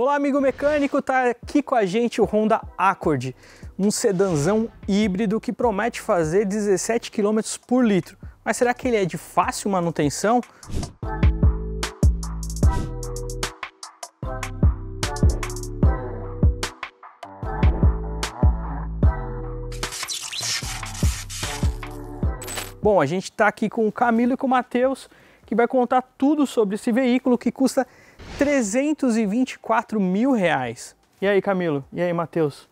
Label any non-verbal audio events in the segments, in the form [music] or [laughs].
Olá, amigo mecânico, tá aqui com a gente o Honda Accord, um sedanzão híbrido que promete fazer 17 km por litro. Mas será que ele é de fácil manutenção? Bom, a gente está aqui com o Camilo e com o Matheus, que vai contar tudo sobre esse veículo que custa 324 mil reais. E aí, Camilo? E aí, Matheus?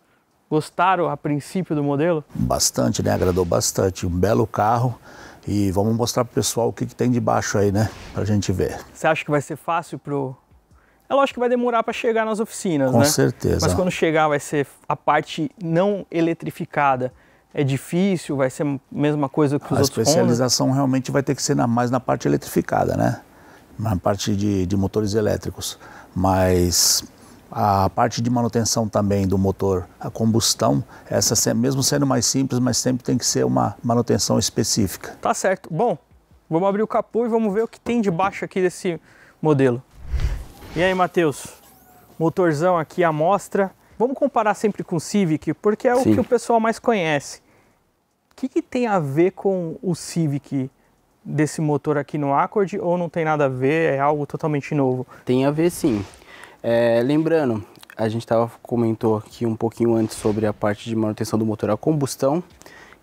Gostaram a princípio do modelo? Bastante, né? Agradou bastante. Um belo carro. E vamos mostrar pro pessoal o que, que tem debaixo aí, né? Pra gente ver. Você acha que vai ser fácil pro. É lógico que vai demorar para chegar nas oficinas, Com né? Com certeza. Mas quando chegar vai ser a parte não eletrificada é difícil, vai ser a mesma coisa que os a outros. A especialização Honda. realmente vai ter que ser na, mais na parte eletrificada, né? na parte de, de motores elétricos, mas a parte de manutenção também do motor a combustão, essa mesmo sendo mais simples, mas sempre tem que ser uma manutenção específica. Tá certo. Bom, vamos abrir o capô e vamos ver o que tem debaixo aqui desse modelo. E aí, Matheus? Motorzão aqui à mostra. Vamos comparar sempre com o Civic, porque é Sim. o que o pessoal mais conhece. O que, que tem a ver com o Civic desse motor aqui no Accord ou não tem nada a ver, é algo totalmente novo? Tem a ver sim. É, lembrando, a gente tava, comentou aqui um pouquinho antes sobre a parte de manutenção do motor a combustão,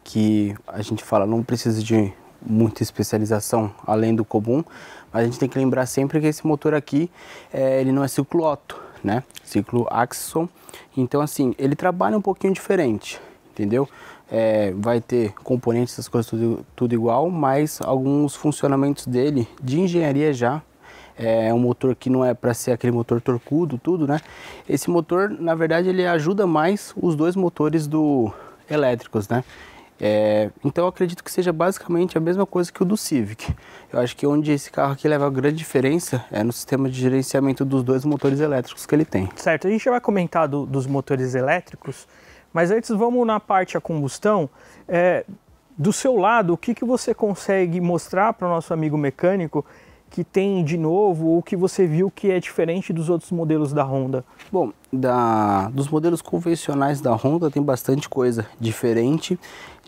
que a gente fala não precisa de muita especialização além do comum, mas a gente tem que lembrar sempre que esse motor aqui, é, ele não é ciclo Otto, né? Ciclo Axon. Então assim, ele trabalha um pouquinho diferente, entendeu? é, vai ter componentes, essas coisas tudo, tudo igual, mas alguns funcionamentos dele de engenharia já é um motor que não é para ser aquele motor torcudo, tudo, né? Esse motor, na verdade, ele ajuda mais os dois motores do elétricos, né? É, então eu acredito que seja basicamente a mesma coisa que o do Civic. Eu acho que onde esse carro aqui leva a grande diferença é no sistema de gerenciamento dos dois motores elétricos que ele tem. Certo, a gente já vai comentar do, dos motores elétricos, mas antes vamos na parte a combustão. É, do seu lado, o que, que você consegue mostrar para o nosso amigo mecânico que tem de novo ou que você viu que é diferente dos outros modelos da Honda? Bom, da, dos modelos convencionais da Honda tem bastante coisa diferente,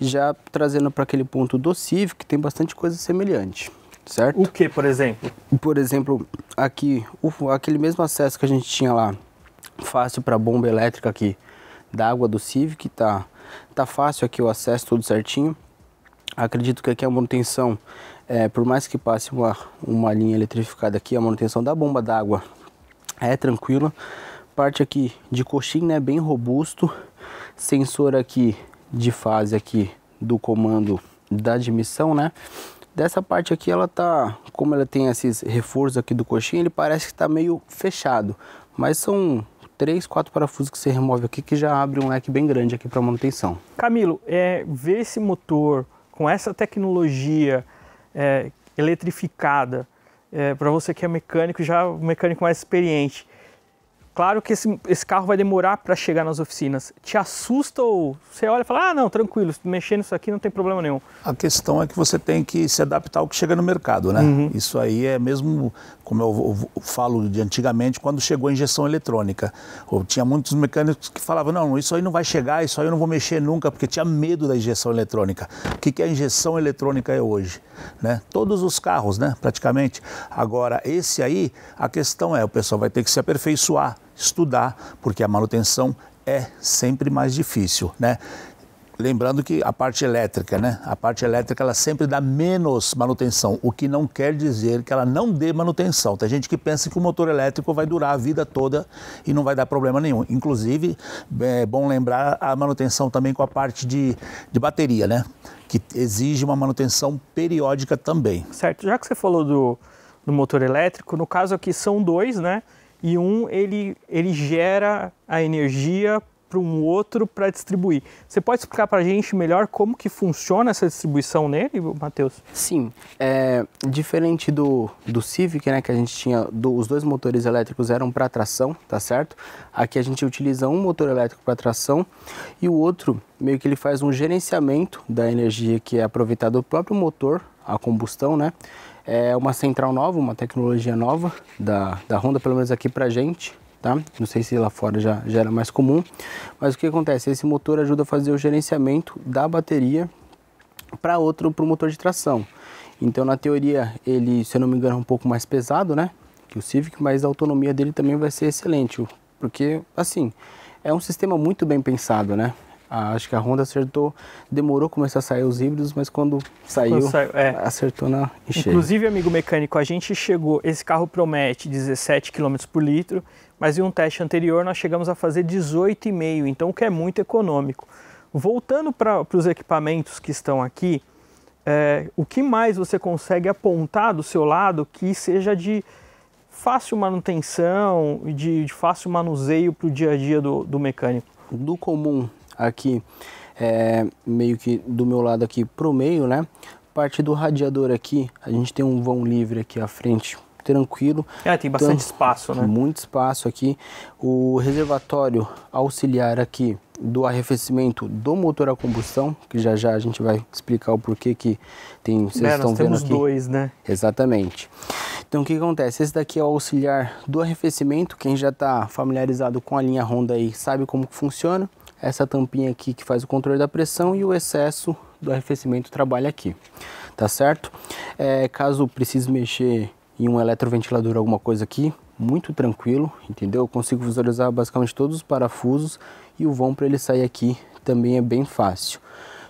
já trazendo para aquele ponto do Civic tem bastante coisa semelhante. Certo? O que, por exemplo? Por exemplo, aqui, o, aquele mesmo acesso que a gente tinha lá, fácil para bomba elétrica aqui, da água do Civic, tá, tá fácil aqui o acesso, tudo certinho. Acredito que aqui a manutenção, é, por mais que passe uma, uma linha eletrificada aqui, a manutenção da bomba d'água é tranquila. Parte aqui de coxinha é né, bem robusto. Sensor aqui de fase aqui do comando da admissão, né? Dessa parte aqui ela tá, como ela tem esses reforços aqui do coxinha, ele parece que tá meio fechado, mas são três, quatro parafusos que você remove aqui que já abre um leque bem grande aqui para manutenção. Camilo, é, ver esse motor com essa tecnologia é, eletrificada, é, para você que é mecânico, já um mecânico mais experiente, claro que esse, esse carro vai demorar para chegar nas oficinas. Te assusta ou você olha e fala, ah não, tranquilo, mexer nisso aqui não tem problema nenhum. A questão é que você tem que se adaptar ao que chega no mercado, né? Uhum. Isso aí é mesmo como eu falo de antigamente, quando chegou a injeção eletrônica. ou tinha muitos mecânicos que falavam, não, isso aí não vai chegar, isso aí eu não vou mexer nunca, porque tinha medo da injeção eletrônica. O que, que a injeção eletrônica é hoje? Né? Todos os carros, né, praticamente. Agora, esse aí, a questão é, o pessoal vai ter que se aperfeiçoar, estudar, porque a manutenção é sempre mais difícil, né? Lembrando que a parte elétrica, né? A parte elétrica ela sempre dá menos manutenção, o que não quer dizer que ela não dê manutenção. Tem gente que pensa que o motor elétrico vai durar a vida toda e não vai dar problema nenhum. Inclusive, é bom lembrar a manutenção também com a parte de, de bateria, né? Que exige uma manutenção periódica também. Certo. Já que você falou do, do motor elétrico, no caso aqui são dois, né? E um ele, ele gera a energia para um outro para distribuir. Você pode explicar para a gente melhor como que funciona essa distribuição nele, Matheus? Sim, é, diferente do, do Civic, né, que a gente tinha, do, os dois motores elétricos eram para tração, tá certo? Aqui a gente utiliza um motor elétrico para tração e o outro meio que ele faz um gerenciamento da energia que é aproveitada do próprio motor, a combustão, né? É uma central nova, uma tecnologia nova da, da Honda, pelo menos aqui a gente, tá? Não sei se lá fora já, já era mais comum, mas o que acontece? Esse motor ajuda a fazer o gerenciamento da bateria para outro, para o motor de tração. Então, na teoria, ele, se eu não me engano, é um pouco mais pesado, né? Que o Civic, mas a autonomia dele também vai ser excelente, porque, assim, é um sistema muito bem pensado, né? Ah, acho que a Honda acertou, demorou começar a sair os híbridos, mas quando saiu, quando saiu é. acertou na enxerga. Inclusive, amigo mecânico, a gente chegou, esse carro promete 17 km por litro, mas em um teste anterior nós chegamos a fazer 18,5, então o que é muito econômico. Voltando para os equipamentos que estão aqui, é, o que mais você consegue apontar do seu lado que seja de fácil manutenção, de, de fácil manuseio para o dia a dia do, do mecânico? Do comum aqui é, meio que do meu lado aqui pro meio, né? Parte do radiador aqui, a gente tem um vão livre aqui à frente, tranquilo. É, tem bastante então, espaço, né? Muito espaço aqui. O reservatório auxiliar aqui do arrefecimento do motor a combustão, que já já a gente vai explicar o porquê que tem, vocês é, estão nós vendo temos dois, né? Exatamente. Então o que acontece? Esse daqui é o auxiliar do arrefecimento, quem já está familiarizado com a linha Honda aí sabe como funciona essa tampinha aqui que faz o controle da pressão e o excesso do arrefecimento trabalha aqui, tá certo? É, caso precise mexer em um eletroventilador alguma coisa aqui, muito tranquilo, entendeu? Eu consigo visualizar basicamente todos os parafusos e o vão para ele sair aqui também é bem fácil.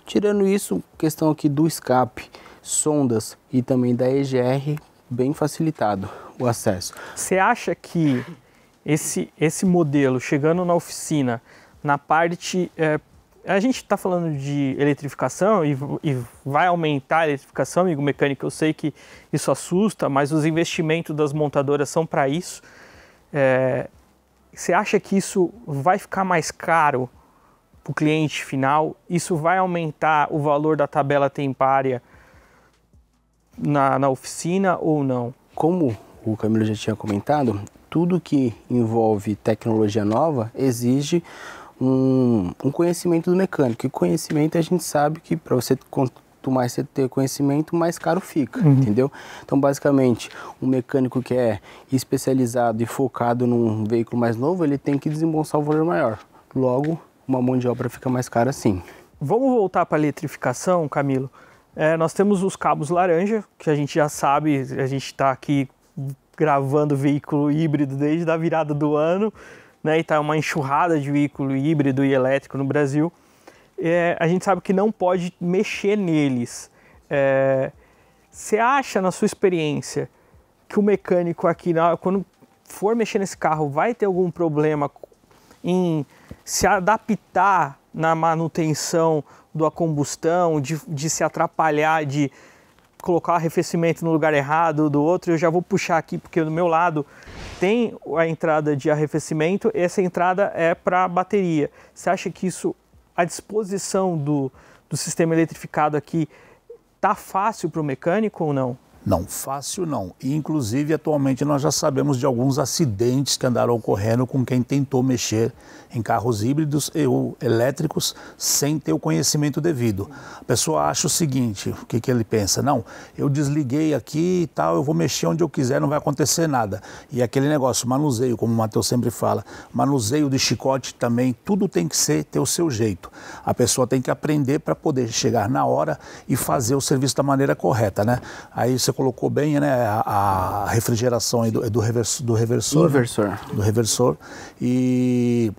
Tirando isso, questão aqui do escape, sondas e também da EGR, bem facilitado o acesso. Você acha que esse, esse modelo chegando na oficina na parte. É, a gente está falando de eletrificação e, e, vai aumentar a eletrificação, amigo mecânico. Eu sei que isso assusta, mas os investimentos das montadoras são para isso. É, você acha que isso vai ficar mais caro para o cliente final? Isso vai aumentar o valor da tabela tempária na, na oficina ou não? Como o Camilo já tinha comentado, tudo que envolve tecnologia nova exige um, um conhecimento do mecânico. E conhecimento a gente sabe que para você quanto mais você ter conhecimento, mais caro fica, uhum. entendeu? Então, basicamente, um mecânico que é especializado e focado num veículo mais novo, ele tem que desembolsar o valor maior. Logo, uma mão de obra fica mais cara sim. Vamos voltar para a eletrificação, Camilo. É, nós temos os cabos laranja, que a gente já sabe, a gente está aqui gravando veículo híbrido desde a virada do ano né, e está uma enxurrada de veículo híbrido e elétrico no Brasil, é, a gente sabe que não pode mexer neles. É, você é, acha, na sua experiência, que o mecânico aqui, quando for mexer nesse carro, vai ter algum problema em se adaptar na manutenção da combustão, de, de se atrapalhar, de colocar arrefecimento no lugar errado do outro, eu já vou puxar aqui porque do meu lado tem a entrada de arrefecimento, essa entrada é para a bateria. Você acha que isso, a disposição do, do sistema eletrificado aqui, tá fácil para o mecânico ou não? Não, fácil não. E, inclusive, atualmente nós já sabemos de alguns acidentes que andaram ocorrendo com quem tentou mexer em carros híbridos e ou elétricos sem ter o conhecimento devido. A pessoa acha o seguinte, o que, que ele pensa? Não, eu desliguei aqui e tal, eu vou mexer onde eu quiser, não vai acontecer nada. E aquele negócio, manuseio, como o Matheus sempre fala, manuseio de chicote também, tudo tem que ser, ter o seu jeito. A pessoa tem que aprender para poder chegar na hora e fazer o serviço da maneira correta, né? Aí você colocou bem, né? A, refrigeração do, do, reverso, do reversor. Do reversor. Né? Do reversor. E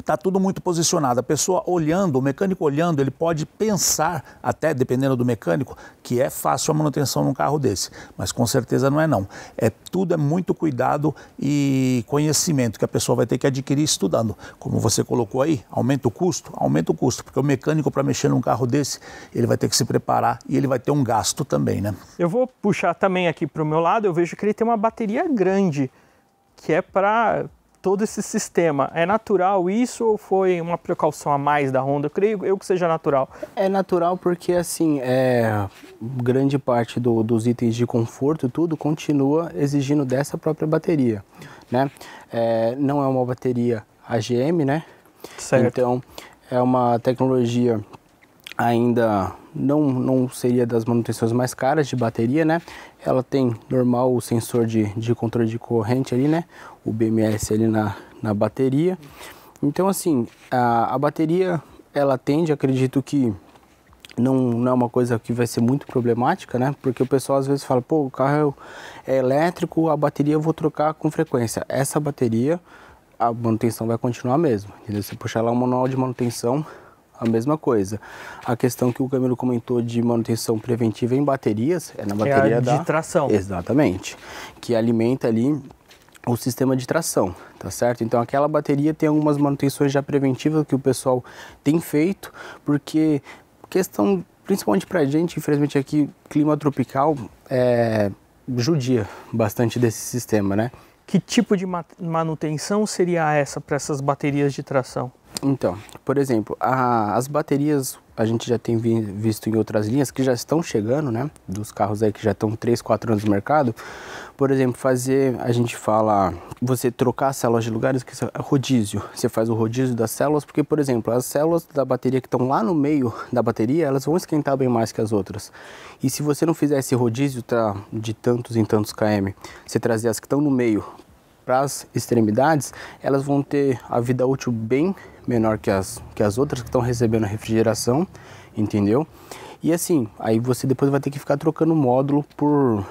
está tudo muito posicionado. A pessoa olhando, o mecânico olhando, ele pode pensar, até dependendo do mecânico, que é fácil a manutenção num carro desse. Mas com certeza não é não. É, tudo é muito cuidado e conhecimento que a pessoa vai ter que adquirir estudando. Como você colocou aí, aumenta o custo? Aumenta o custo, porque o mecânico para mexer num carro desse, ele vai ter que se preparar e ele vai ter um gasto também, né? Eu vou puxar também aqui para o meu lado, eu vejo que ele tem uma bateria grande, que é para todo esse sistema. É natural isso ou foi uma precaução a mais da Honda? Eu creio eu que seja natural. É natural porque, assim, é, grande parte do, dos itens de conforto, tudo, continua exigindo dessa própria bateria, né? É, não é uma bateria AGM, né? Certo. Então, é uma tecnologia ainda não, não seria das manutenções mais caras de bateria, né? Ela tem normal o sensor de, de controle de corrente ali, né? o BMS ali na, na bateria. Então, assim, a, a bateria ela atende, acredito que não, não é uma coisa que vai ser muito problemática, né? Porque o pessoal às vezes fala, pô, o carro é, é elétrico, a bateria eu vou trocar com frequência. Essa bateria, a manutenção vai continuar mesmo Se puxar lá o manual de manutenção, a mesma coisa. A questão que o Camilo comentou de manutenção preventiva em baterias, é na é bateria é da... tração. Exatamente. Que alimenta ali o sistema de tração, tá certo? Então aquela bateria tem algumas manutenções já preventivas que o pessoal tem feito, porque questão, principalmente pra gente, infelizmente aqui, clima tropical, é, judia bastante desse sistema, né? Que tipo de manutenção seria essa para essas baterias de tração? Então, por exemplo, a, as baterias a gente já tem visto em outras linhas que já estão chegando, né? Dos carros aí que já estão 3, 4 anos no mercado. Por exemplo, fazer, a gente fala, você trocar as células de lugares, que é rodízio. Você faz o rodízio das células, porque, por exemplo, as células da bateria que estão lá no meio da bateria, elas vão esquentar bem mais que as outras. E se você não fizer esse rodízio tá, de tantos em tantos km, você trazer as que estão no meio para as extremidades, elas vão ter a vida útil bem menor que as, que as outras que estão recebendo a refrigeração, entendeu? E assim, aí você depois vai ter que ficar trocando módulo por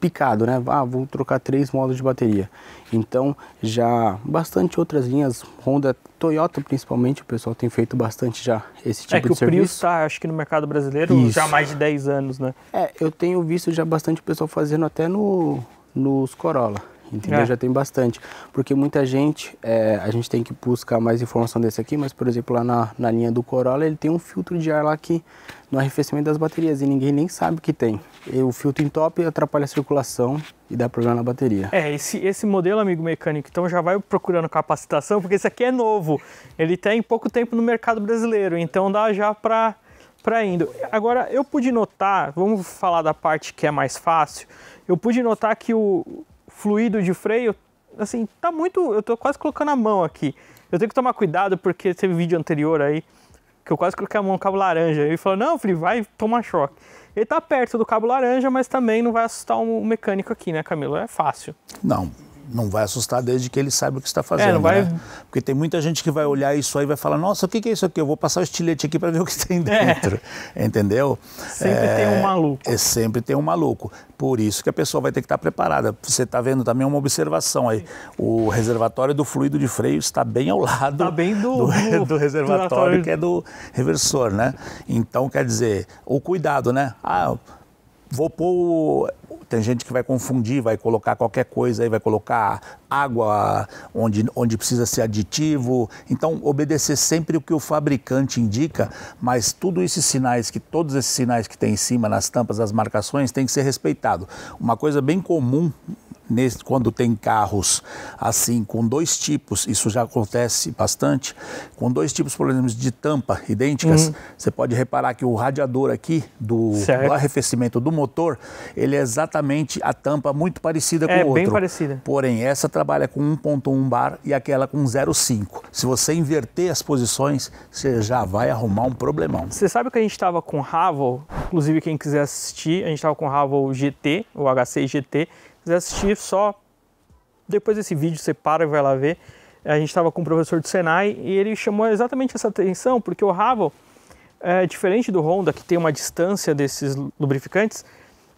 picado, né? Ah, vou trocar três módulos de bateria. Então, já bastante outras linhas, Honda, Toyota principalmente, o pessoal tem feito bastante já esse é tipo é de serviço. É que o está, acho que no mercado brasileiro, Isso. já há mais de 10 anos, né? É, eu tenho visto já bastante pessoal fazendo até no, nos Corolla entendeu? É. Já tem bastante. Porque muita gente, é, a gente tem que buscar mais informação desse aqui, mas, por exemplo, lá na, na linha do Corolla, ele tem um filtro de ar lá que no arrefecimento das baterias e ninguém nem sabe que tem. E o filtro em top atrapalha a circulação e dá problema na bateria. É, esse, esse modelo, amigo mecânico, então já vai procurando capacitação, porque esse aqui é novo. Ele tem tá pouco tempo no mercado brasileiro, então dá já para para indo. Agora, eu pude notar, vamos falar da parte que é mais fácil, eu pude notar que o, fluido de freio, assim, tá muito. Eu tô quase colocando a mão aqui. Eu tenho que tomar cuidado porque teve vídeo anterior aí que eu quase coloquei a mão no cabo laranja. Ele falou: Não, filho, vai tomar choque. Ele tá perto do cabo laranja, mas também não vai assustar o um mecânico aqui, né, Camilo? É fácil. Não, não vai assustar desde que ele saiba o que está fazendo. É, não vai... Né? Porque tem muita gente que vai olhar isso aí e vai falar: nossa, o que, é isso aqui? Eu vou passar o estilete aqui para ver o que tem [laughs] é. dentro. É. Entendeu? Sempre é... tem um maluco. É, sempre tem um maluco. Por isso que a pessoa vai ter que estar tá preparada. Você está vendo também uma observação aí. O reservatório do fluido de freio está bem ao lado tá bem do, do, do [laughs] reservatório do que é do reversor, né? Então, quer dizer, o cuidado, né? Ah, vou pôr tem gente que vai confundir, vai colocar qualquer coisa aí, vai colocar água onde, onde precisa ser aditivo. Então, obedecer sempre o que o fabricante indica, mas tudo esses sinais, que todos esses sinais que tem em cima, nas tampas, as marcações, tem que ser respeitado. Uma coisa bem comum nesse, quando tem carros assim, com dois tipos, isso já acontece bastante, com dois tipos, por exemplo, de tampa idênticas, uhum. você pode reparar que o radiador aqui do, do, arrefecimento do motor, ele é exatamente a tampa muito parecida com é, o outro. É, bem parecida. Porém, essa trabalha com 1.1 bar e aquela com 0.5. Se você inverter as posições, você já vai arrumar um problemão. Você sabe que a gente estava com Ravel, inclusive quem quiser assistir, a gente estava com Ravel GT, o H6 GT, quiser assistir, só depois desse vídeo você para e vai lá ver. A gente estava com o professor do Senai e ele chamou exatamente essa atenção, porque o Ravel, é, diferente do Honda, que tem uma distância desses lubrificantes,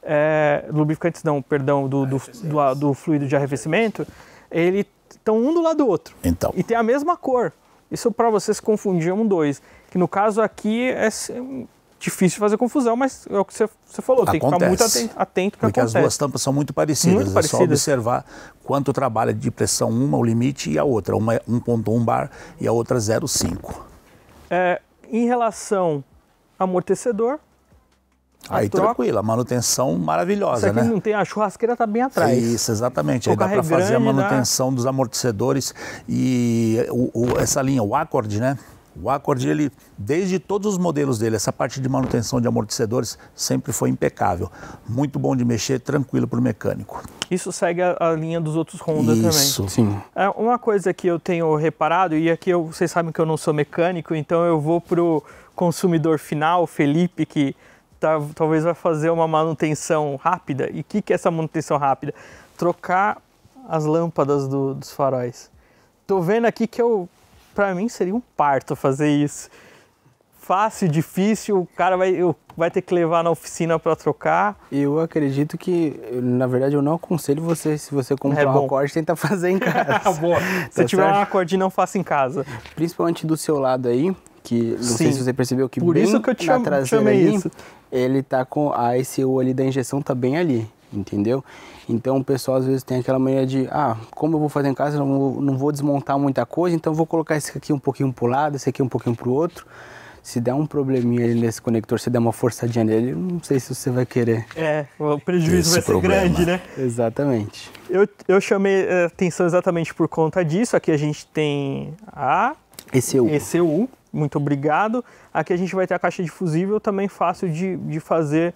é, lubrificantes não, perdão, do, do, do, do fluido de arrefecimento, eles estão um do lado do outro. Então. E tem a mesma cor. Isso para vocês confundir um dois. Que no caso aqui é difícil fazer confusão, mas é o que você, falou, acontece. tem que ficar muito atento, atento para Porque acontece. as duas tampas são muito parecidas, muito é parecidas. só observar quanto trabalha de pressão uma, o limite, e a outra, uma 1.1 é bar e a outra 0,5. É, em relação amortecedor, Aí troca. tranquilo, a manutenção maravilhosa, Isso aqui né? não tem, a churrasqueira está bem atrás. Isso, exatamente. Aí dá para fazer a manutenção dá... dos amortecedores e o, o, essa linha, o Accord, né? O Accord, ele, desde todos os modelos dele, essa parte de manutenção de amortecedores sempre foi impecável. Muito bom de mexer, tranquilo para o mecânico. Isso segue a, a, linha dos outros Honda Isso. também. Sim. É, uma coisa que eu tenho reparado, e aqui eu, vocês sabem que eu não sou mecânico, então eu vou para o consumidor final, Felipe, que tá, talvez vai fazer uma manutenção rápida. E o que, que é essa manutenção rápida? Trocar as lâmpadas do, dos faróis. Tô vendo aqui que eu para mim seria um parto fazer isso. Fácil, difícil, o cara vai, vai ter que levar na oficina para trocar. Eu acredito que, na verdade, eu não aconselho você, se você comprar é um acorde, tentar fazer em casa. [laughs] Ah, boa. Tá se tiver um acorde, não faça em casa. Principalmente do seu lado aí, que não Sim. sei se você percebeu que Por bem isso que eu te na chamo, te chamei aí, isso. ele tá com a ICU ali da injeção tá bem ali entendeu? Então o pessoal às vezes tem aquela mania de, ah, como eu vou fazer em casa, não vou, não vou desmontar muita coisa, então vou colocar esse aqui um pouquinho para o lado, esse aqui um pouquinho para o outro. Se der um probleminha ali nesse conector, se der uma forçadinha nele, não sei se você vai querer. É, o prejuízo esse vai problema. ser grande, né? Exatamente. Eu, eu chamei eh, atenção exatamente por conta disso. Aqui a gente tem a ECU. É ECU, é muito obrigado. Aqui a gente vai ter a caixa de fusível, também fácil de, de fazer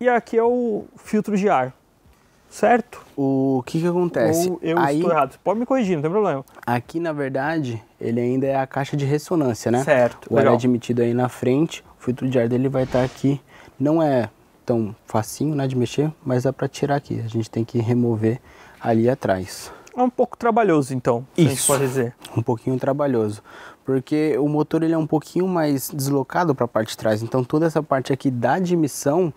e aqui é o filtro de ar, certo? O que que acontece? Ou eu Aí, estou errado, Você pode me corrigir, não tem problema. Aqui, na verdade, ele ainda é a caixa de ressonância, né? Certo, O ar é admitido aí na frente, o filtro de ar dele vai estar aqui. Não é tão facinho né, de mexer, mas dá para tirar aqui. A gente tem que remover ali atrás. É um pouco trabalhoso, então, Isso. a gente pode dizer. Um pouquinho trabalhoso, porque o motor ele é um pouquinho mais deslocado para a parte de trás. Então toda essa parte aqui da admissão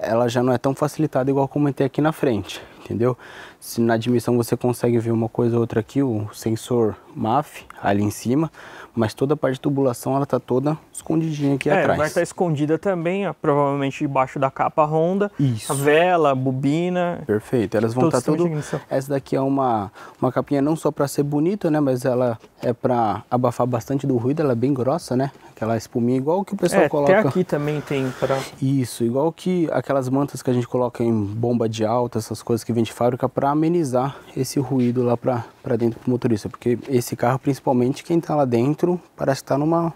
ela já não é tão facilitada igual comentei aqui na frente, entendeu? Se na admissão você consegue ver uma coisa ou outra aqui, o sensor MAF ali em cima, mas toda a parte de tubulação ela tá toda escondidinha aqui é, atrás. Vai tá estar escondida também, ó, provavelmente debaixo da capa Honda. Isso. A vela, a bobina. Perfeito. Elas vão estar tá tudo. Essa daqui é uma uma capinha não só para ser bonita, né, mas ela é para abafar bastante do ruído, ela é bem grossa, né? Aquela espuminha, igual que o pessoal é, coloca. Até aqui também tem para. Isso, igual que aquelas mantas que a gente coloca em bomba de alta, essas coisas que vem de fábrica, para amenizar esse ruído lá para dentro do motorista. Porque esse carro, principalmente quem tá lá dentro, parece estar tá numa,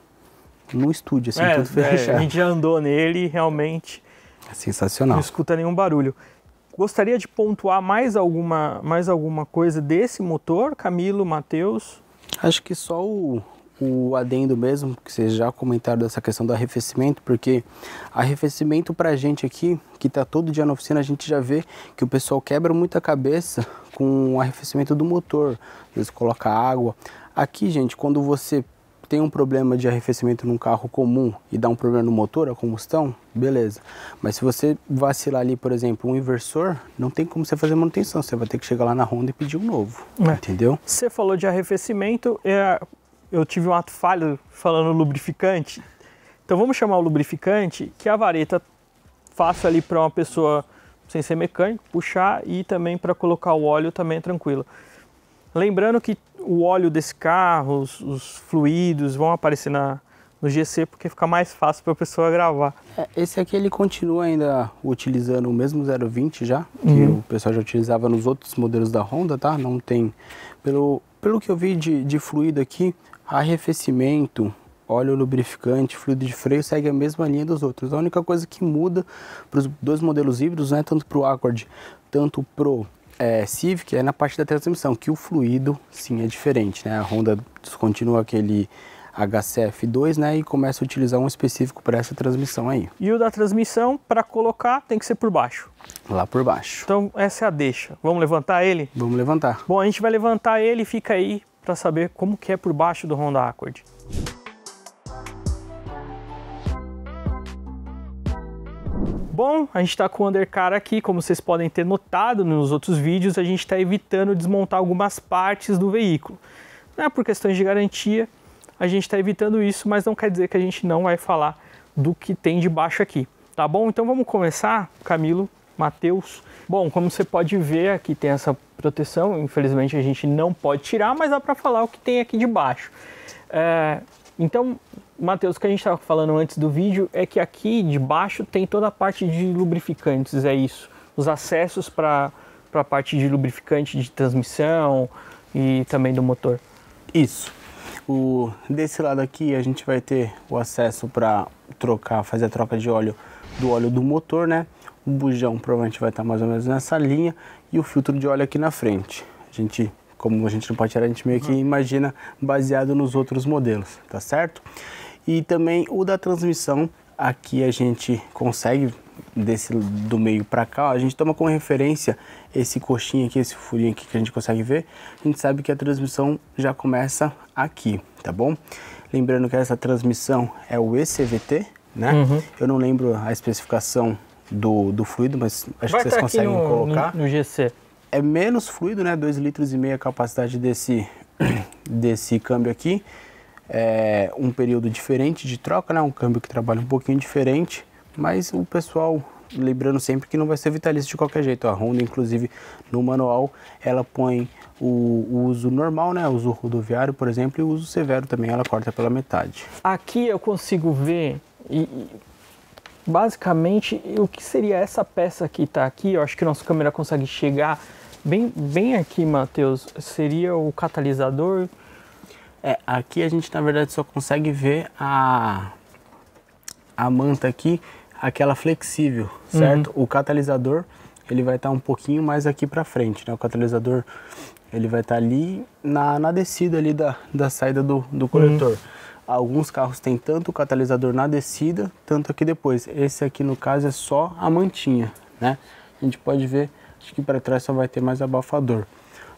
num estúdio, assim, é, tudo é, fechado. É, a gente já andou nele realmente. É sensacional. Não escuta nenhum barulho. Gostaria de pontuar mais alguma, mais alguma coisa desse motor, Camilo, Matheus? Acho que só o, o adendo mesmo, que vocês já comentaram dessa questão do arrefecimento, porque arrefecimento para a gente aqui, que está todo dia na oficina, a gente já vê que o pessoal quebra muita cabeça [laughs] com o arrefecimento do motor, às vezes coloca água. Aqui, gente, quando você tem um problema de arrefecimento num carro comum e dá um problema no motor, a combustão, beleza. Mas se você vacilar ali, por exemplo, um inversor, não tem como você fazer manutenção. Você vai ter que chegar lá na Honda e pedir um novo, é. entendeu? Você falou de arrefecimento, é, eu tive um ato falho falando lubrificante. Então vamos chamar o lubrificante, que é a vareta fácil ali para uma pessoa sem ser mecânico puxar e também para colocar o óleo também é tranquilo. Lembrando que o óleo desse carro, os, os fluidos vão aparecer na, no GC porque fica mais fácil para a pessoa gravar. É, esse aqui ele continua ainda utilizando o mesmo 020 já, que uhum. o pessoal já utilizava nos outros modelos da Honda, tá? Não tem pelo pelo que eu vi de, de fluido aqui, Arrefecimento, óleo lubrificante, fluido de freio segue a mesma linha dos outros. A única coisa que muda para os dois modelos híbridos, né, tanto para o Accord, tanto pro é, Civic, é na parte da transmissão, que o fluido sim é diferente. Né? A Honda descontinua aquele HCF2, né, e começa a utilizar um específico para essa transmissão aí. E o da transmissão, para colocar, tem que ser por baixo? Lá por baixo. Então essa é a deixa. Vamos levantar ele? Vamos levantar. Bom, a gente vai levantar ele, fica aí para saber como que é por baixo do Honda Accord. Bom, a gente está com o undercar aqui, como vocês podem ter notado nos outros vídeos, a gente está evitando desmontar algumas partes do veículo. Né? Por questões de garantia, a gente está evitando isso, mas não quer dizer que a gente não vai falar do que tem de baixo aqui. Tá bom? Então vamos começar, Camilo, Matheus. Bom, como você pode ver, aqui tem essa proteção. Infelizmente a gente não pode tirar, mas dá para falar o que tem aqui de baixo. É, então, Matheus, o que a gente estava falando antes do vídeo é que aqui debaixo tem toda a parte de lubrificantes, é isso. Os acessos para a parte de lubrificante de transmissão e também do motor. Isso. O, desse lado aqui a gente vai ter o acesso para trocar, fazer a troca de óleo do óleo do motor, né? O bujão provavelmente vai estar mais ou menos nessa linha e o filtro de óleo aqui na frente. A gente, como a gente não pode tirar, a gente meio que uhum. imagina baseado nos outros modelos, tá certo? E também o da transmissão, aqui a gente consegue desse do meio para cá, ó, a gente toma como referência esse coxinho aqui, esse furinho aqui que a gente consegue ver, a gente sabe que a transmissão já começa aqui, tá bom? Lembrando que essa transmissão é o ECVT, né? Uhum. Eu não lembro a especificação do, do fluido, mas acho Vai que vocês tá conseguem no, colocar. No, no, GC. É menos fluido, né? 2,5 litros e meio a capacidade desse, [clears throat] desse câmbio aqui. É um período diferente de troca, né? Um câmbio que trabalha um pouquinho diferente, mas o pessoal lembrando sempre que não vai ser vitalício de qualquer jeito. A Honda, inclusive, no manual, ela põe o, o, uso normal, né? O uso rodoviário, por exemplo, e o uso severo também, ela corta pela metade. Aqui eu consigo ver, e, basicamente o que seria essa peça que está aqui, eu acho que nossa câmera consegue chegar bem, bem aqui, Matheus, seria o catalisador. É, aqui a gente na verdade só consegue ver a, a manta aqui, aquela flexível, certo? Uhum. O catalisador ele vai estar tá um pouquinho mais aqui para frente, né? O catalisador ele vai estar tá ali na, na descida ali da, da saída do, do coletor. Uhum. Alguns carros têm tanto o catalisador na descida, tanto aqui depois. Esse aqui no caso é só a mantinha, né? A gente pode ver, acho que para trás só vai ter mais abafador.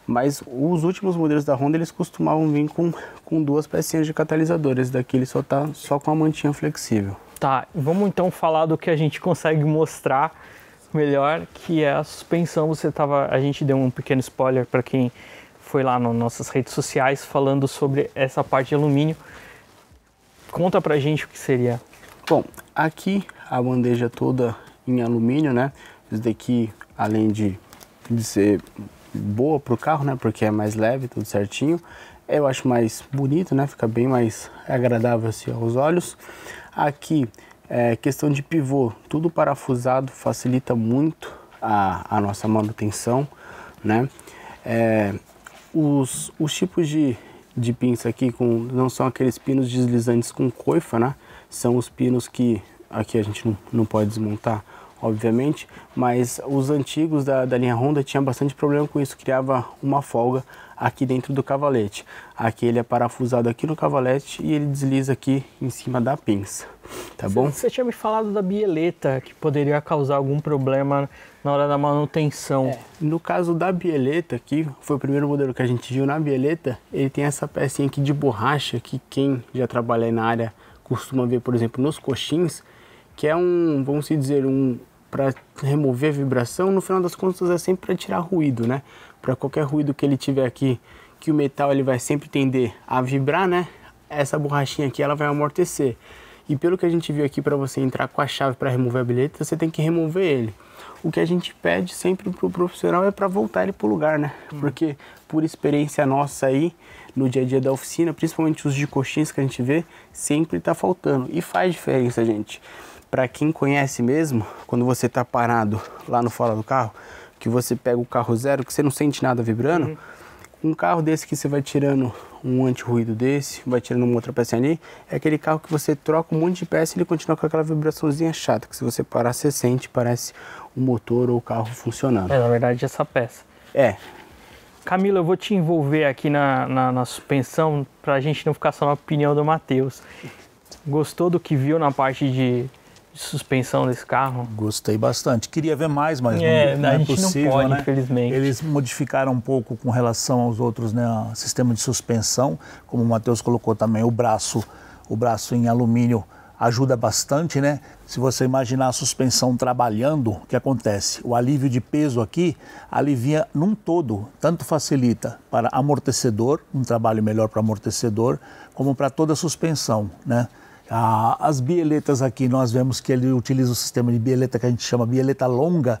Mas os últimos modelos da Honda, eles costumavam vir com, com duas pecinhas de catalisador. Esse daqui ele só tá só com a mantinha flexível. Tá, vamos então falar do que a gente consegue mostrar melhor, que é a suspensão. Você tava, a gente deu um pequeno spoiler para quem foi lá nas nossas redes sociais falando sobre essa parte de alumínio. Conta pra gente o que seria. Bom, aqui a bandeja toda em alumínio, né? Isso daqui, além de, de ser boa pro carro, né? Porque é mais leve, tudo certinho. Eu acho mais bonito, né? Fica bem mais agradável assim aos olhos. Aqui, é, questão de pivô, tudo parafusado, facilita muito a, a nossa manutenção, né? É, os, os tipos de, de pinça aqui com não são aqueles pinos deslizantes com coifa, né? São os pinos que aqui a gente não, não pode desmontar, obviamente, mas os antigos da, da linha Honda tinham bastante problema com isso, criava uma folga aqui dentro do cavalete. Aqui ele é parafusado aqui no cavalete e ele desliza aqui em cima da pinça, tá bom? Você tinha me falado da bieleta, que poderia causar algum problema na hora da manutenção. É. No caso da bieleta aqui, foi o primeiro modelo que a gente viu na bieleta, ele tem essa pecinha aqui de borracha que quem já trabalha na área costuma ver, por exemplo, nos coxins, que é um, vamos dizer, um para remover a vibração, no final das contas é sempre para tirar ruído, né? para qualquer ruído que ele tiver aqui, que o metal ele vai sempre tender a vibrar, né? Essa borrachinha aqui ela vai amortecer. E pelo que a gente viu aqui, para você entrar com a chave para remover a bilheta, você tem que remover ele. O que a gente pede sempre para o profissional é para voltar ele para o lugar, né? Hum. Porque por experiência nossa aí, no dia a dia da oficina, principalmente os de coxins que a gente vê, sempre está faltando. E faz diferença, gente. Para quem conhece mesmo, quando você está parado lá no fora do carro, que você pega o carro zero, que você não sente nada vibrando, uhum. um carro desse que você vai tirando um anti-ruído desse, vai tirando uma outra peça ali, é aquele carro que você troca um monte de peça e ele continua com aquela vibraçãozinha chata, que se você parar, você sente, parece o motor ou o carro funcionando. É, na verdade, essa peça. É. Camila, eu vou te envolver aqui na, na, na suspensão para a gente não ficar só na opinião do Matheus. Gostou do que viu na parte de de suspensão desse carro. Gostei bastante. Queria ver mais, mas é, é, não, não é possível, não pode, né? infelizmente. Eles modificaram um pouco com relação aos outros, né, sistema de suspensão, como o Matheus colocou também, o braço, o braço em alumínio ajuda bastante, né? Se você imaginar a suspensão trabalhando, o que acontece? O alívio de peso aqui alivia num todo, tanto facilita para amortecedor, um trabalho melhor para amortecedor, como para toda a suspensão, né? Ah, as bieletas aqui, nós vemos que ele utiliza o sistema de bieleta que a gente chama bieleta longa,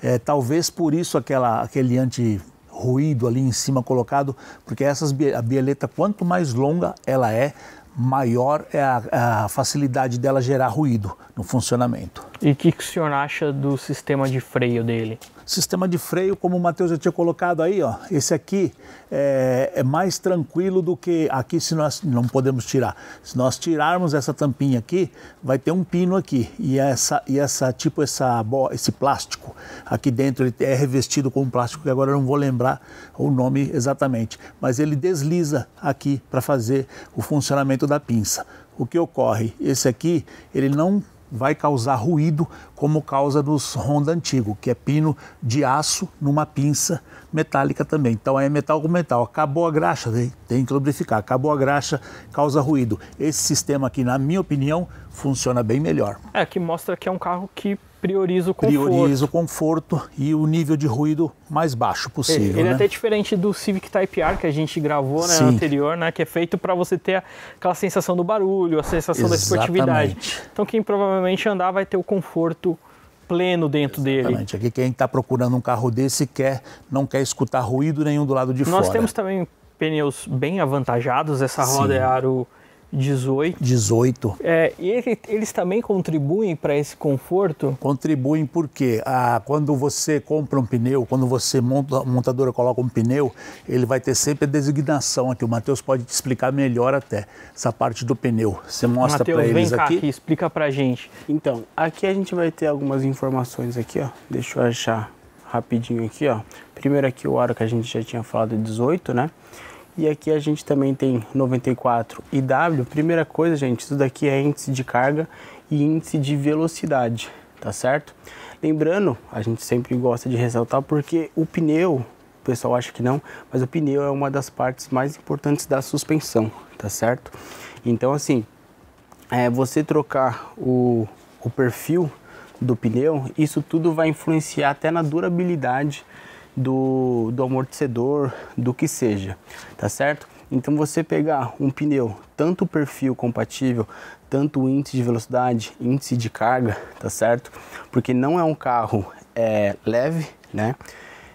é, talvez por isso aquela, aquele anti-ruído ali em cima colocado, porque essas, a bieleta, quanto mais longa ela é, maior é a, a facilidade dela gerar ruído no funcionamento. E o que, que o senhor acha do sistema de freio dele? Sistema de freio, como o Matheus já tinha colocado aí, ó, esse aqui é, é mais tranquilo do que aqui se nós não podemos tirar. Se nós tirarmos essa tampinha aqui, vai ter um pino aqui e essa e essa tipo essa esse plástico aqui dentro ele é revestido com um plástico que agora eu não vou lembrar o nome exatamente, mas ele desliza aqui para fazer o funcionamento da pinça. O que ocorre? Esse aqui ele não vai causar ruído como causa dos Honda antigo, que é pino de aço numa pinça metálica também. Então é metal com metal. Acabou a graxa, tem que lubrificar. Acabou a graxa, causa ruído. Esse sistema aqui, na minha opinião, funciona bem melhor. É, que mostra que é um carro que prioriza o conforto. Prioriza o conforto e o nível de ruído mais baixo possível. Ele, ele é né? é até diferente do Civic Type R que a gente gravou né, anterior, né, que é feito para você ter aquela sensação do barulho, a sensação Exatamente. da esportividade. Então quem provavelmente andar vai ter o conforto pleno dentro Exatamente. dele. Exatamente. Aqui quem está procurando um carro desse quer não quer escutar ruído nenhum do lado de Nós fora. Nós temos também pneus bem avantajados. Essa roda Sim. é aro 18. 18. É, e ele, eles também contribuem para esse conforto? Contribuem porque ah, quando você compra um pneu, quando você monta, a montadora coloca um pneu, ele vai ter sempre a designação aqui. O Matheus pode te explicar melhor até essa parte do pneu. Você mostra para eles vem cá aqui. aqui explica para gente. Então, aqui a gente vai ter algumas informações aqui, ó. Deixa eu achar rapidinho aqui, ó. Primeiro aqui o aro que a gente já tinha falado 18, né? E aqui a gente também tem 94 e W. Primeira coisa, gente, isso daqui é índice de carga e índice de velocidade, tá certo? Lembrando, a gente sempre gosta de ressaltar porque o pneu, o pessoal acha que não, mas o pneu é uma das partes mais importantes da suspensão, tá certo? Então, assim, é, você trocar o, o perfil do pneu, isso tudo vai influenciar até na durabilidade do, do amortecedor, do que seja, tá certo? Então você pegar um pneu, tanto perfil compatível, tanto índice de velocidade, índice de carga, tá certo? Porque não é um carro é, leve, né?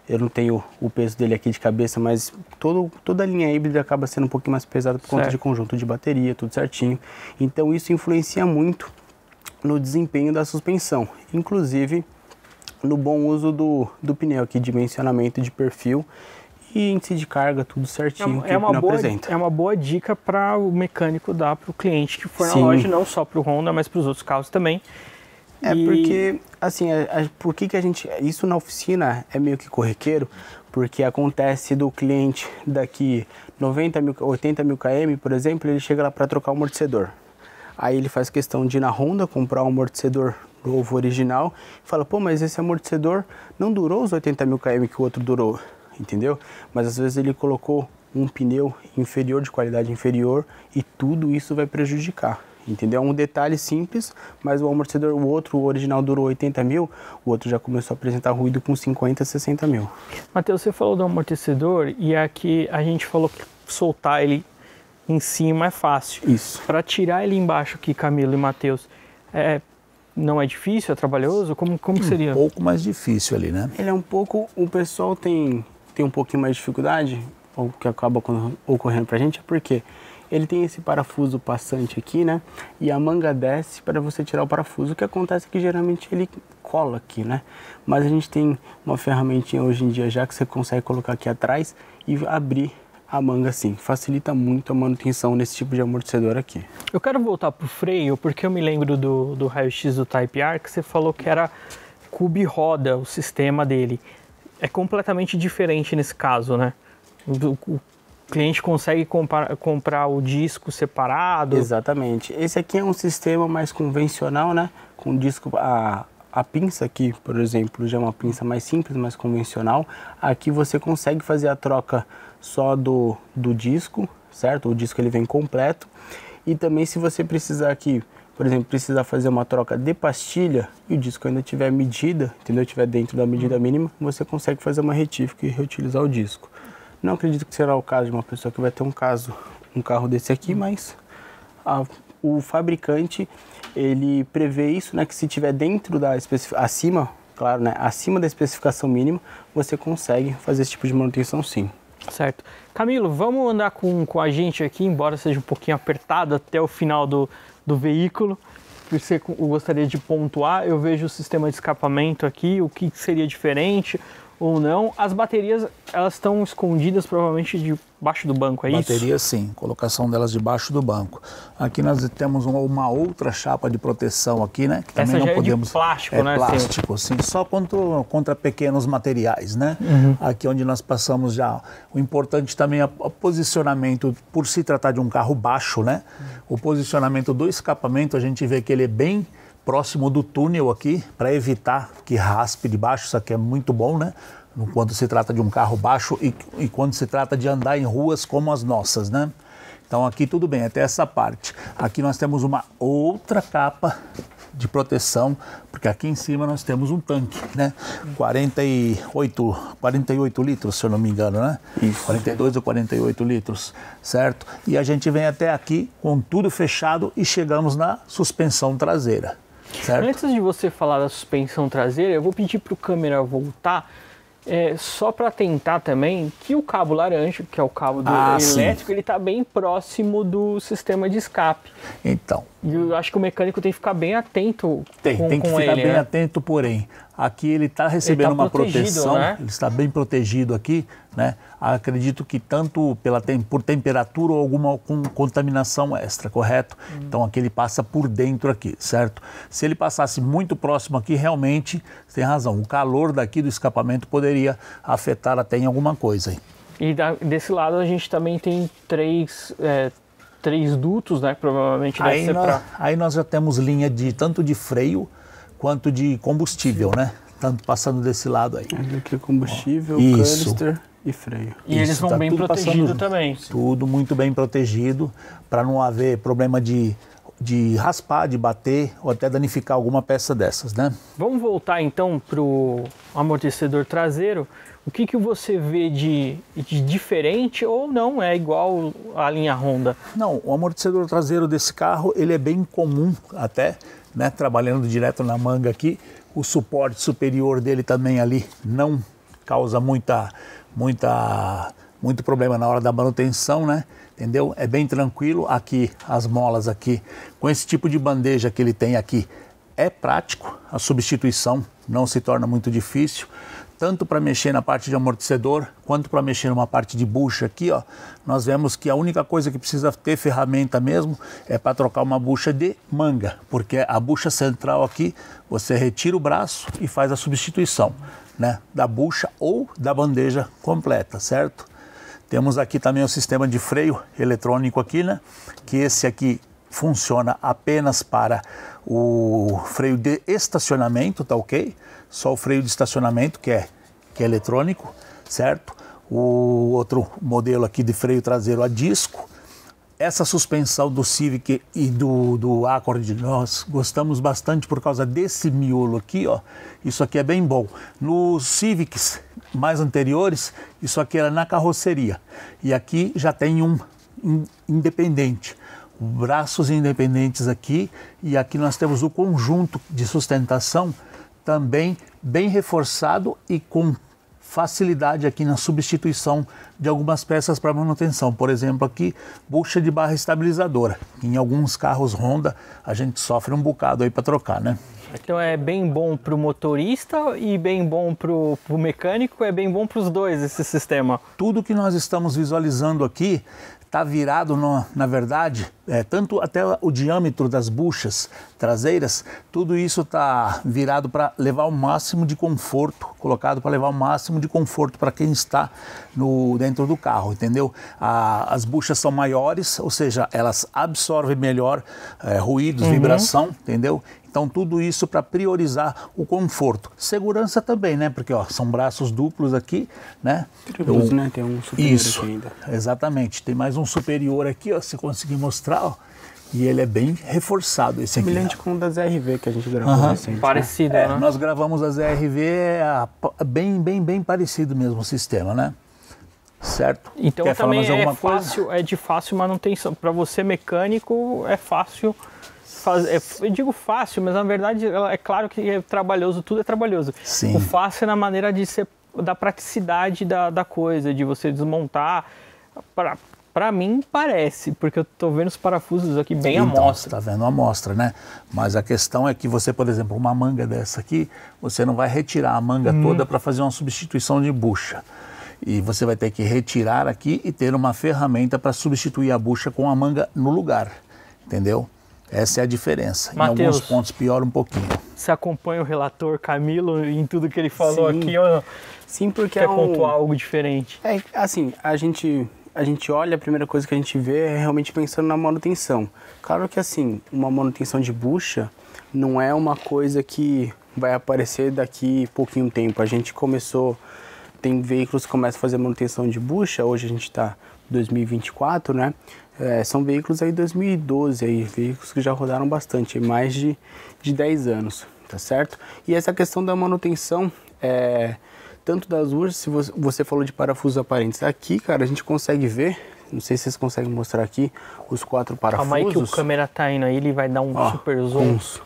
Eu não tenho o peso dele aqui de cabeça, mas todo, toda a linha híbrida acaba sendo um pouquinho mais pesada por conta de conjunto de bateria, tudo certinho. Então isso influencia muito no desempenho da suspensão. Inclusive, no bom uso do, do pneu aqui, dimensionamento de perfil e índice de carga, tudo certinho é, é uma boa, apresenta. É uma boa dica para o mecânico dar para o cliente que for Sim. na loja, não só para o Honda, mas para os outros carros também. É e... porque, assim, a, é, a, é, por que, que a gente. Isso na oficina é meio que corriqueiro, porque acontece do cliente daqui 90 mil, 80 mil km, por exemplo, ele chega lá para trocar o amortecedor. Aí ele faz questão de ir na Honda comprar um amortecedor novo original e fala, pô, mas esse amortecedor não durou os 80 mil km que o outro durou, entendeu? Mas às vezes ele colocou um pneu inferior, de qualidade inferior, e tudo isso vai prejudicar. Entendeu? É um detalhe simples, mas o amortecedor, o outro, o original durou 80 mil, o outro já começou a apresentar ruído com 50, 60 mil. Matheus, você falou do amortecedor e aqui é a gente falou que soltar ele em cima é fácil. Isso. Para tirar ele embaixo aqui, Camilo e Matheus, é, não é difícil, é trabalhoso? Como, como um seria? Um pouco mais difícil ali, né? Ele é um pouco. O pessoal tem, tem um pouquinho mais de dificuldade, o que acaba ocorrendo pra gente, é porque ele tem esse parafuso passante aqui, né? E a manga desce para você tirar o parafuso. O que acontece é que geralmente ele cola aqui, né? Mas a gente tem uma ferramentinha hoje em dia já que você consegue colocar aqui atrás e abrir a manga sim, facilita muito a manutenção nesse tipo de amortecedor aqui. Eu quero voltar pro freio porque eu me lembro do, do raio-x do Type R que você falou que era cube roda o sistema dele. É completamente diferente nesse caso, né? O, cliente consegue comprar, comprar o disco separado. Exatamente. Esse aqui é um sistema mais convencional, né? Com disco a, a pinça aqui, por exemplo, já é uma pinça mais simples, mais convencional. Aqui você consegue fazer a troca só do, do disco, certo? O disco ele vem completo. E também se você precisar aqui, por exemplo, precisar fazer uma troca de pastilha e o disco ainda tiver medida, entendeu? Tiver dentro da medida uhum. mínima, você consegue fazer uma retífica e reutilizar o disco. Não acredito que será o caso de uma pessoa que vai ter um caso, um carro desse aqui, uhum. mas a, o fabricante ele prevê isso, né? Que se tiver dentro da acima, claro, né? Acima da especificação mínima, você consegue fazer esse tipo de manutenção sim. Certo. Camilo, vamos andar com, com a gente aqui, embora seja um pouquinho apertado até o final do, do veículo. Você gostaria de pontuar? Eu vejo o sistema de escapamento aqui, o que seria diferente, ou não. As baterias, elas estão escondidas provavelmente debaixo do banco, é Bateria, isso? Bateria sim, colocação delas debaixo do banco. Aqui nós temos uma, outra chapa de proteção aqui, né? Que também Essa não é podemos. É plástico, é né? Plástico, sim. sim. Só contra, contra pequenos materiais, né? Uhum. Aqui onde nós passamos já. O importante também é o posicionamento, por se tratar de um carro baixo, né? O posicionamento do escapamento, a gente vê que ele é bem próximo do túnel aqui para evitar que raspe de baixo. Isso aqui é muito bom, né? Quando se trata de um carro baixo e, e quando se trata de andar em ruas como as nossas, né? Então aqui tudo bem, até essa parte. Aqui nós temos uma outra capa de proteção, porque aqui em cima nós temos um tanque, né? 48, 48 litros, se eu não me engano, né? Isso. 42 ou 48 litros, certo? E a gente vem até aqui com tudo fechado e chegamos na suspensão traseira. Certo? Antes de você falar da suspensão traseira, eu vou pedir para o câmera voltar. É, só para tentar também que o cabo laranja, que é o cabo do ah, elétrico, sim. ele está bem próximo do sistema de escape. Então. E eu acho que o mecânico tem que ficar bem atento. Tem, com, tem que ficar ele, bem né? atento, porém. Aqui ele está recebendo ele tá uma proteção, né? ele está bem protegido aqui, né? Acredito que tanto pela tem, por temperatura ou alguma com contaminação extra, correto? Hum. Então aqui ele passa por dentro aqui, certo? Se ele passasse muito próximo aqui, realmente você tem razão. O calor daqui do escapamento poderia afetar até em alguma coisa. Hein? E da, desse lado a gente também tem três, é, três dutos, né? Provavelmente deve aí ser nós, pra... Aí nós já temos linha de tanto de freio quanto de combustível, né? Tanto tá passando desse lado aí. Líquido é combustível, Ó, canister e freio. E Isso, eles vão tá bem protegidos também. Tudo muito bem protegido para não haver problema de, de raspar, de bater ou até danificar alguma peça dessas, né? Vamos voltar então para o amortecedor traseiro. O que, que você vê de, de, diferente ou não é igual à linha Honda? Não, o amortecedor traseiro desse carro ele é bem comum até né, trabalhando direto na manga aqui. O suporte superior dele também ali não causa muita, muita, muito problema na hora da manutenção, né? Entendeu? É bem tranquilo aqui as molas aqui. Com esse tipo de bandeja que ele tem aqui, é prático, a substituição não se torna muito difícil tanto para mexer na parte de amortecedor quanto para mexer numa parte de bucha aqui, ó, nós vemos que a única coisa que precisa ter ferramenta mesmo é para trocar uma bucha de manga, porque a bucha central aqui você retira o braço e faz a substituição, né, da bucha ou da bandeja completa, certo? Temos aqui também o sistema de freio eletrônico aqui, né, que esse aqui funciona apenas para o freio de estacionamento, tá ok? só o freio de estacionamento, que é, que é eletrônico, certo? O outro modelo aqui de freio traseiro a disco. Essa suspensão do Civic e do, do Accord, nós gostamos bastante por causa desse miolo aqui, ó. Isso aqui é bem bom. Nos Civics mais anteriores, isso aqui era na carroceria. E aqui já tem um independente braços independentes aqui e aqui nós temos o conjunto de sustentação também bem reforçado e com facilidade aqui na substituição de algumas peças para manutenção. Por exemplo, aqui bucha de barra estabilizadora. Em alguns carros Honda a gente sofre um bocado aí para trocar, né? Então é bem bom para o motorista e bem bom para o mecânico, é bem bom para os dois esse sistema. Tudo que nós estamos visualizando aqui está virado, no, na verdade, é, tanto até o diâmetro das buchas traseiras, tudo isso está virado para levar o máximo de conforto, colocado para levar o máximo de conforto para quem está no, dentro do carro, entendeu? A, as buchas são maiores, ou seja, elas absorvem melhor é, ruídos, uhum. vibração, entendeu? Então tudo isso para priorizar o conforto. Segurança também, né? Porque ó, são braços duplos aqui, né? Triplos, né? Tem um superior isso, aqui ainda. Exatamente. Tem mais um superior aqui, ó, se conseguir mostrar, ó. E ele é bem reforçado esse aqui. Semelhante com o da ZRV que a gente gravou uhum. recente. Né? Parecido, é, né? É, Nós gravamos a ZRV é, a, a, bem, bem, bem parecido mesmo o sistema, né? Certo? Então Quer também é fácil, coisa? é de fácil manutenção. Para você mecânico é fácil faz, é, eu digo fácil, mas na verdade é claro que é trabalhoso, tudo é trabalhoso. Sim. O fácil é na maneira de ser da praticidade da, da coisa, de você desmontar. para mim parece, porque eu estou vendo os parafusos aqui bem então, tá à mostra. Está vendo a mostra, né? Mas a questão é que você, por exemplo, uma manga dessa aqui, você não vai retirar a manga hum. toda para fazer uma substituição de bucha. E você vai ter que retirar aqui e ter uma ferramenta para substituir a bucha com a manga no lugar, entendeu? Essa é a diferença. Mateus, em alguns pontos piora um pouquinho. Você acompanha o relator Camilo em tudo que ele falou Sim. aqui? Ou Sim, porque quer é um... pontuar algo diferente? É, assim, a gente a gente olha, a primeira coisa que a gente vê é realmente pensando na manutenção. Claro que assim, uma manutenção de bucha não é uma coisa que vai aparecer daqui pouquinho tempo. A gente começou, tem veículos que começam a fazer manutenção de bucha, hoje a gente está 2024, né? É, são veículos aí 2012, aí, veículos que já rodaram bastante, mais de, de 10 anos, tá certo? E essa questão da manutenção, é, tanto das ruas, se você, você falou de parafusos aparentes, aqui, cara, a gente consegue ver, não sei se vocês conseguem mostrar aqui, os quatro parafusos. Calma aí que o câmera tá indo aí, ele vai dar um ó, super zoom. Com os,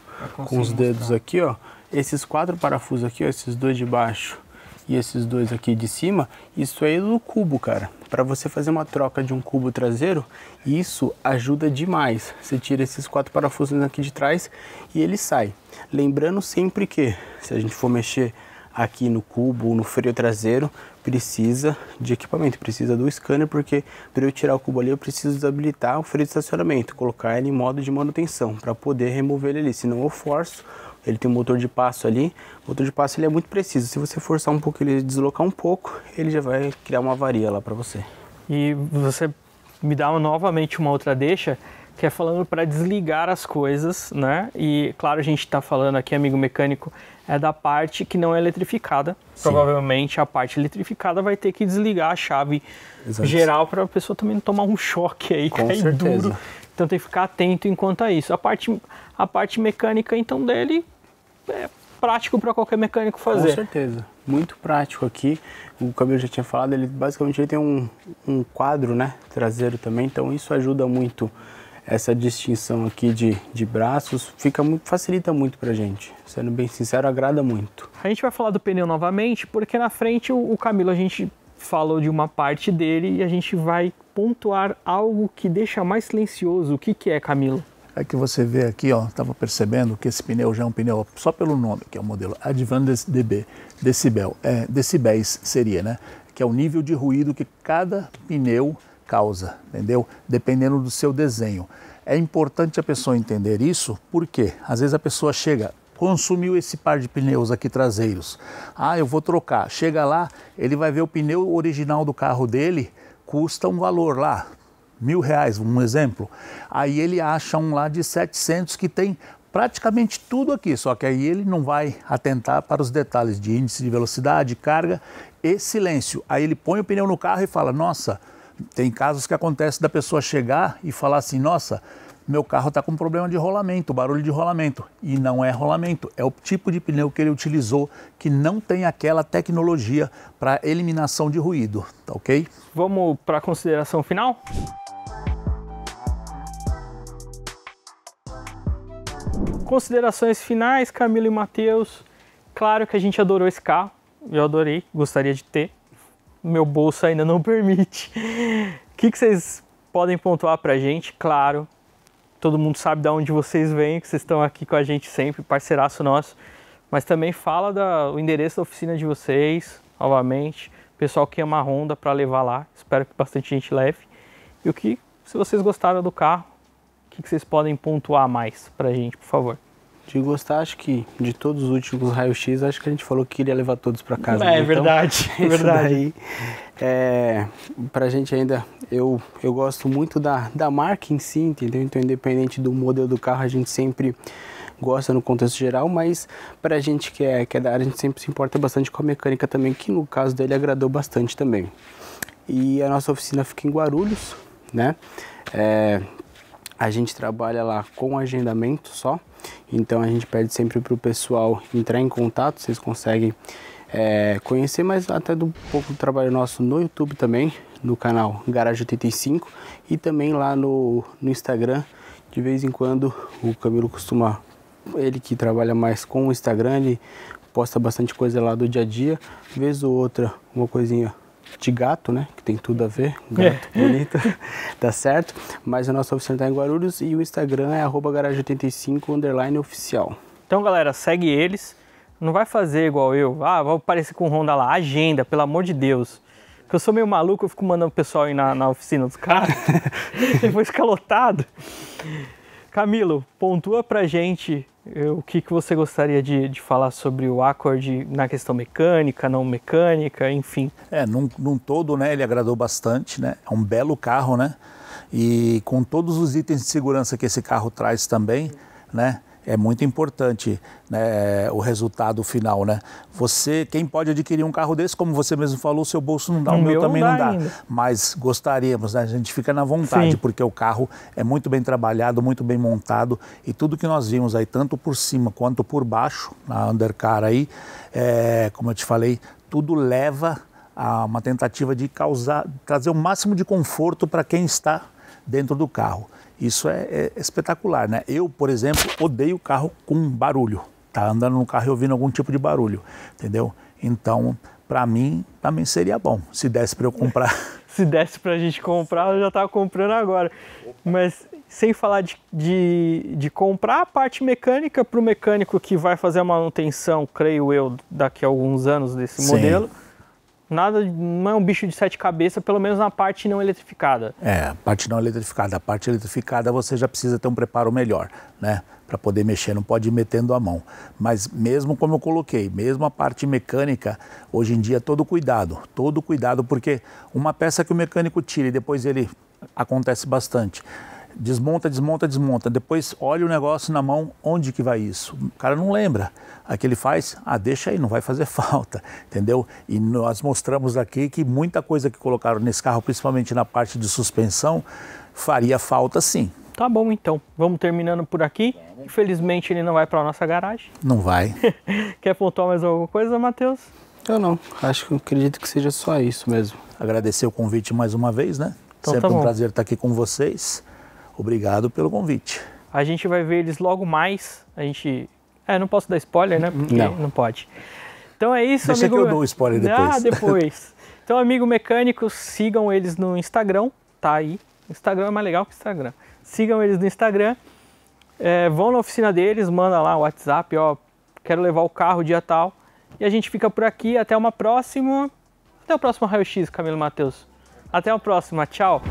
com os dedos aqui, ó, esses quatro parafusos aqui, ó, esses dois de baixo, e esses dois aqui de cima, isso é do cubo, cara. Para você fazer uma troca de um cubo traseiro, isso ajuda demais. Você tira esses quatro parafusos aqui de trás e ele sai. Lembrando sempre que, se a gente for mexer aqui no cubo, ou no freio traseiro, precisa de equipamento, precisa do scanner, porque para eu tirar o cubo ali, eu preciso desabilitar o freio de estacionamento, colocar ele em modo de manutenção, para poder remover ele ali, senão eu forço ele tem um motor de passo ali. O motor de passo ele é muito preciso. Se você forçar um pouco, ele deslocar um pouco, ele já vai criar uma avaria lá para você. E você me dá novamente uma outra deixa, que é falando para desligar as coisas, né? E claro, a gente está falando aqui, amigo mecânico, é da parte que não é eletrificada. Sim. Provavelmente a parte eletrificada vai ter que desligar a chave Exato. geral para a pessoa também não tomar um choque aí, Com cair é certeza. duro. Então tem que ficar atento enquanto a isso. A parte, a parte mecânica então dele é prático para qualquer mecânico fazer. Com certeza, muito prático aqui. O Camilo já tinha falado, ele basicamente ele tem um, um quadro né, traseiro também, então isso ajuda muito essa distinção aqui de, de braços fica muito, facilita muito para gente. Sendo bem sincero, agrada muito. A gente vai falar do pneu novamente, porque na frente o, o Camilo a gente falou de uma parte dele e a gente vai pontuar algo que deixa mais silencioso. O que, que é, Camilo? É que você vê aqui, ó, estava percebendo que esse pneu já é um pneu só pelo nome, que é o modelo Advanced DB, decibel, é, decibéis seria, né? Que é o nível de ruído que cada pneu causa, entendeu? Dependendo do seu desenho. É importante a pessoa entender isso, porque às vezes a pessoa chega, consumiu esse par de pneus aqui traseiros. Ah, eu vou trocar. Chega lá, ele vai ver o pneu original do carro dele, custa um valor lá, mil reais, um exemplo. Aí ele acha um lá de 700 que tem praticamente tudo aqui, só que aí ele não vai atentar para os detalhes de índice de velocidade, carga e silêncio. Aí ele põe o pneu no carro e fala: Nossa, tem casos que acontece da pessoa chegar e falar assim: Nossa, meu carro está com problema de rolamento, barulho de rolamento. E não é rolamento, é o tipo de pneu que ele utilizou que não tem aquela tecnologia para eliminação de ruído, tá ok? Vamos para a consideração final? Considerações finais, Camilo e Matheus. Claro que a gente adorou esse carro, eu adorei, gostaria de ter. Meu bolso ainda não [laughs] permite. O que, que vocês podem pontuar pra gente? Claro, todo mundo sabe de onde vocês vêm, que vocês estão aqui com a gente sempre, parceiraço nosso. Mas também fala o endereço da oficina de vocês, novamente. Pessoal que ama a Honda para levar lá, espero que bastante gente leve. E o que, se vocês gostaram do carro, que, que vocês podem pontuar mais pra gente, por favor? De gostar, acho que de todos os últimos raios-x, acho que a gente falou que iria levar todos para casa. É, né? então, verdade, [laughs] isso verdade. Daí, é, gente ainda, eu, eu gosto muito da, da marca em si, entendeu? Então, independente do modelo do carro, a gente sempre gosta no contexto geral, mas para a gente que é, que é da área, a gente sempre se importa bastante com a mecânica também, que no caso dele agradou bastante também. E a nossa oficina fica em Guarulhos, né? É, a gente trabalha lá com agendamento só, então a gente pede sempre para o pessoal entrar em contato, vocês conseguem é, conhecer mais até do pouco do trabalho nosso no YouTube também, no canal Garage 85 e também lá no, no Instagram. De vez em quando o Camilo costuma, ele que trabalha mais com o Instagram, ele posta bastante coisa lá do dia a dia, vez ou outra, uma coisinha de gato, né? Que tem tudo a ver, é. gato, é. bonito, [laughs] tá certo? Mas a nossa oficina tá em Guarulhos e o Instagram é garage85 oficial. Então, galera, segue eles. Não vai fazer igual eu. Ah, vou parecer com o Honda lá. Agenda, pelo amor de Deus. Porque eu sou meio maluco, eu fico mandando o pessoal ir na, na oficina dos caras. Depois [laughs] [laughs] fica lotado. Camilo, pontua pra gente eh, o que, que você gostaria de, de falar sobre o Accord na questão mecânica, não mecânica, enfim. É, num, num todo, né, ele agradou bastante, né? É um belo carro, né? E com todos os itens de segurança que esse carro traz também, né? é muito importante né, o resultado final, né? Você, quem pode adquirir um carro desse, como você mesmo falou, seu bolso não dá, o, o meu, também não dá, não dá mas gostaríamos, né? A gente fica na vontade, Sim. porque o carro é muito bem trabalhado, muito bem montado e tudo que nós vimos aí, tanto por cima quanto por baixo, na undercar aí, é, como eu te falei, tudo leva a uma tentativa de causar, trazer o máximo de conforto para quem está dentro do carro. Isso é, é, espetacular, né? Eu, por exemplo, odeio carro com barulho. Tá andando no carro e ouvindo algum tipo de barulho, entendeu? Então, para mim, também seria bom se desse para eu comprar. [laughs] se desse para a gente comprar, eu já tava comprando agora. Mas sem falar de, de, de comprar a parte mecânica para o mecânico que vai fazer a manutenção, creio eu, daqui a alguns anos desse Sim. modelo Nada, não é um bicho de sete cabeças, pelo menos na parte não eletrificada. É, parte não eletrificada. A parte eletrificada você já precisa ter um preparo melhor, né? Para poder mexer, não pode ir metendo a mão. Mas mesmo como eu coloquei, mesmo a parte mecânica, hoje em dia todo cuidado, todo cuidado, porque uma peça que o mecânico tira e depois ele acontece bastante desmonta, desmonta, desmonta. Depois olha o negócio na mão, onde que vai isso? O cara não lembra. Aí que ele faz, ah, deixa aí, não vai fazer [laughs] falta, entendeu? E nós mostramos aqui que muita coisa que colocaram nesse carro, principalmente na parte de suspensão, faria falta sim. Tá bom então, vamos terminando por aqui. Infelizmente ele não vai para a nossa garagem. Não vai. [laughs] Quer pontuar mais alguma coisa, Matheus? Eu não, acho que acredito que seja só isso mesmo. Agradecer o convite mais uma vez, né? Então, Sempre tá um prazer estar aqui com vocês. Obrigado pelo convite. A gente vai ver eles logo mais. A gente. É, não posso dar spoiler, né? Porque não, não pode. Então é isso, Deixa amigo. Deixa que eu dou spoiler ah, depois. Ah, [laughs] depois. Então, amigo mecânico, sigam eles no Instagram, tá aí. Instagram é mais legal que Instagram. Sigam eles no Instagram. É, vão na oficina deles, manda lá o WhatsApp, ó, quero levar o carro dia tal. E a gente fica por aqui, até uma próxima. Até o próximo Raio X, Camilo Matheus. Até a próxima, tchau.